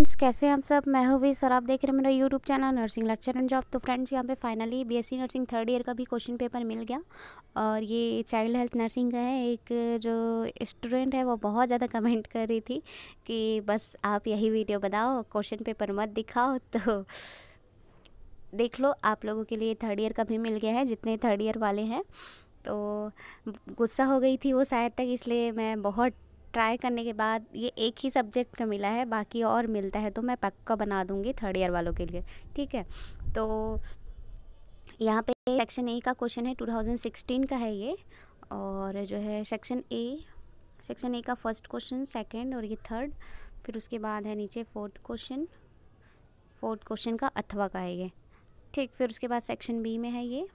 friends कैसे हम सब मैं हूँ वी सर आप देख रहे हैं मेरा YouTube channel nursing lecture and job तो फ्रेंड्स यहाँ पे finally BSc nursing third year का भी क्वेश्चन पेपर मिल गया और ये चाइल्ड हेल्थ नर्सिंग का है एक जो स्टूडेंट है वो बहुत ज़्यादा कमेंट कर रही थी कि बस आप यही वीडियो बनाओ क्वेश्चन पेपर मत दिखाओ तो देख लो आप लोगों के लिए थर्ड ईयर का भी मिल गया है जितने थर्ड ईयर वाले हैं तो गुस्सा हो गई थी वो शायद तक इसलिए मैं बहुत ट्राई करने के बाद ये एक ही सब्जेक्ट का मिला है बाकी और मिलता है तो मैं पक्का बना दूँगी थर्ड ईयर वालों के लिए ठीक है तो यहाँ पे सेक्शन ए का क्वेश्चन है 2016 का है ये और जो है सेक्शन ए सेक्शन ए का फर्स्ट क्वेश्चन सेकंड और ये थर्ड फिर उसके बाद है नीचे फोर्थ क्वेश्चन फोर्थ क्वेश्चन का अथवा का है ये ठीक फिर उसके बाद सेक्शन बी में है ये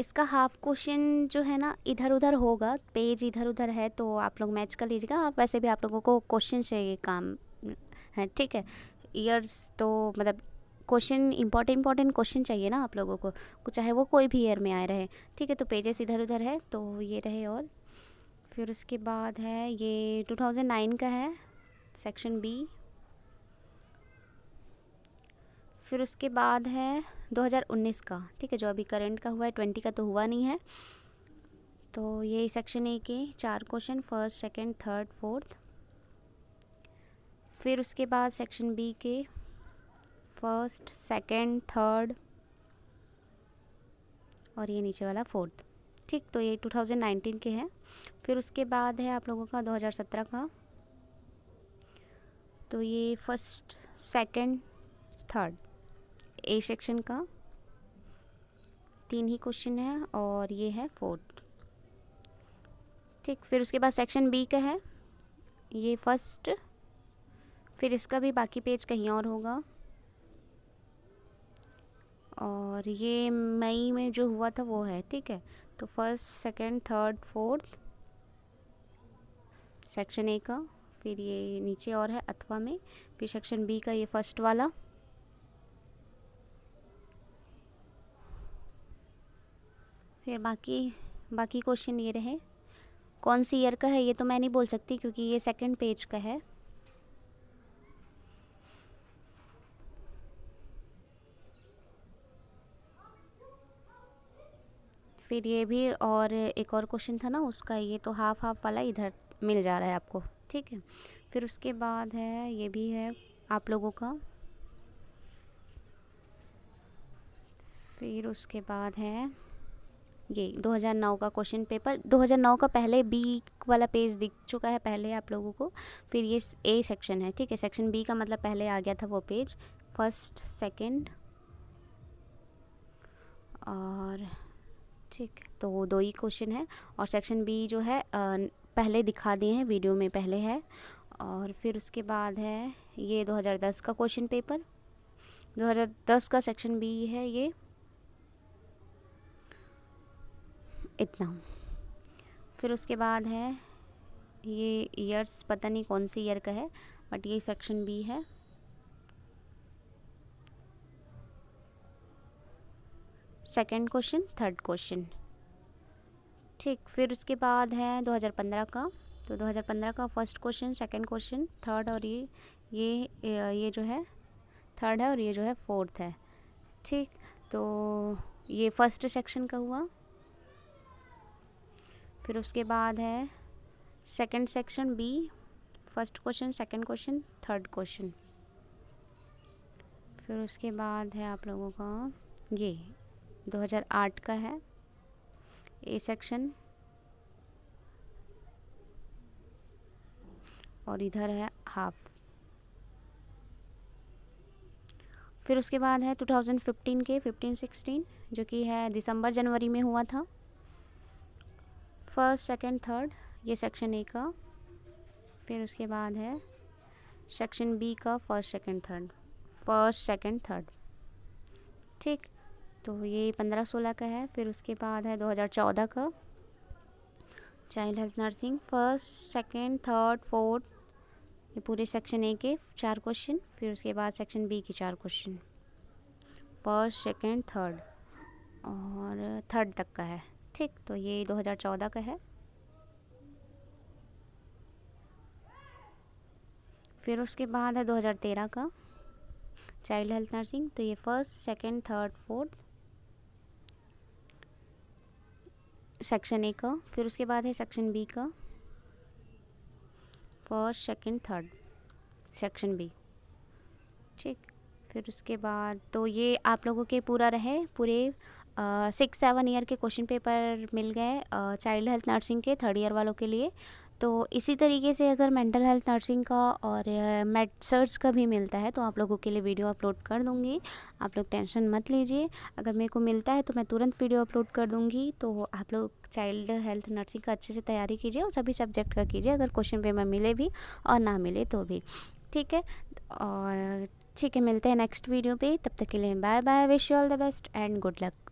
इसका हाफ क्वेश्चन जो है ना इधर उधर होगा पेज इधर उधर है तो आप लोग मैच कर लीजिएगा और वैसे भी आप लोगों को क्वेश्चन से ये काम है ठीक है ईयर्स तो मतलब क्वेश्चन इंपॉर्टेंट इंपॉर्टेंट क्वेश्चन चाहिए ना आप लोगों को चाहे वो कोई भी ईयर में आए रहे ठीक है तो पेजेस इधर उधर है तो ये रहे और फिर उसके बाद है ये टू का है सेक्शन बी फिर उसके बाद है 2019 का ठीक है जो अभी करंट का हुआ है ट्वेंटी का तो हुआ नहीं है तो ये सेक्शन ए के चार question first second third fourth फिर उसके बाद सेक्शन बी के फर्स्ट सेकंड थर्ड और ये नीचे वाला फोर्थ ठीक तो ये 2019 के हैं फिर उसके बाद है आप लोगों का 2017 का तो ये first second third A section का तीन ही क्वेश्चन है और ये है फोर्थ ठीक फिर उसके बाद सेक्शन बी का है ये फर्स्ट फिर इसका भी बाकी पेज कहीं और होगा और ये मई में जो हुआ था वो है ठीक है तो first second third fourth section A का फिर ये नीचे और है अथवा में फिर सेक्शन बी का ये फर्स्ट वाला फिर बाकी बाकी क्वेश्चन ये रहे कौन सी ईयर का है ये तो मैं नहीं बोल सकती क्योंकि ये सेकंड पेज का है फिर ये भी और एक और क्वेश्चन था ना उसका ये तो हाफ हाफ वाला इधर मिल जा रहा है आपको ठीक है फिर उसके बाद है ये भी है आप लोगों का फिर उसके बाद है ये 2009 का क्वेश्चन पेपर 2009 का पहले बी वाला पेज दिख चुका है पहले आप लोगों को फिर ये ए सेक्शन है ठीक है सेक्शन बी का मतलब पहले आ गया था वो पेज फर्स्ट सेकंड और ठीक तो दो ही क्वेश्चन है और सेक्शन बी जो है पहले दिखा दिए हैं वीडियो में पहले है और फिर उसके बाद है ये 2010 का क्वेश्चन पेपर 2010 का सेक्शन बी है ये इतना फिर उसके बाद है ये ईयर्स पता नहीं कौन सी ईयर का है बट ये सेक्शन बी है सेकंड क्वेश्चन थर्ड क्वेश्चन ठीक फिर उसके बाद है 2015 का तो 2015 का first question second question third और ये ये ये जो है थर्ड है और ये जो है फोर्थ है ठीक तो ये फर्स्ट सेक्शन का हुआ फिर उसके बाद है second section B first question second question third question फिर उसके बाद है आप लोगों का ये 2008 का है ए सेक्शन और इधर है हाफ फिर उसके बाद है 2015 के 15 16 जो कि है दिसंबर जनवरी में हुआ था फर्स्ट सेकंड थर्ड ये सेक्शन ए का फिर उसके बाद है सेक्शन बी का first second third first second third ठीक तो ये पंद्रह सोलह का है फिर उसके बाद है दो हज़ार चौदह का child health nursing first second third fourth ये पूरे सेक्शन ए के चार क्वेश्चन फिर उसके बाद सेक्शन बी के चार क्वेश्चन फर्स्ट सेकंड थर्ड और थर्ड तक का है ठीक तो ये 2014 का है फिर उसके बाद है 2013 का चाइल्ड हेल्थ नर्सिंग तो ये first second third fourth section A का फिर उसके बाद है सेक्शन बी का first second third section B ठीक फिर उसके बाद तो ये आप लोगों के पूरा रहे पूरे सिक्स सेवन ईयर के क्वेश्चन पेपर मिल गए चाइल्ड हेल्थ नर्सिंग के थर्ड ईयर वालों के लिए तो इसी तरीके से अगर मेंटल हेल्थ नर्सिंग का और मेडसर्स का भी मिलता है तो आप लोगों के लिए वीडियो अपलोड कर दूंगी आप लोग टेंशन मत लीजिए अगर मेरे को मिलता है तो मैं तुरंत वीडियो अपलोड कर दूंगी तो आप लोग चाइल्ड हेल्थ नर्सिंग का अच्छे से तैयारी कीजिए और सभी सब्जेक्ट का कीजिए अगर क्वेश्चन पेपर मिले भी और ना मिले तो भी ठीक है और ठीक है मिलते हैं नेक्स्ट वीडियो पर तब तक के लिए bye bye wish you all the best and good luck